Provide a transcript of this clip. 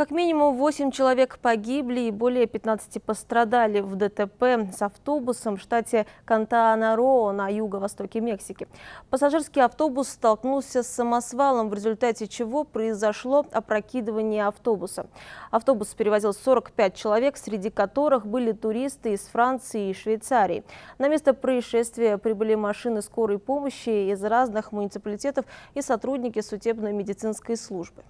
Как минимум 8 человек погибли и более 15 пострадали в ДТП с автобусом в штате Кантаанаро на юго-востоке Мексики. Пассажирский автобус столкнулся с самосвалом, в результате чего произошло опрокидывание автобуса. Автобус перевозил 45 человек, среди которых были туристы из Франции и Швейцарии. На место происшествия прибыли машины скорой помощи из разных муниципалитетов и сотрудники судебно-медицинской службы.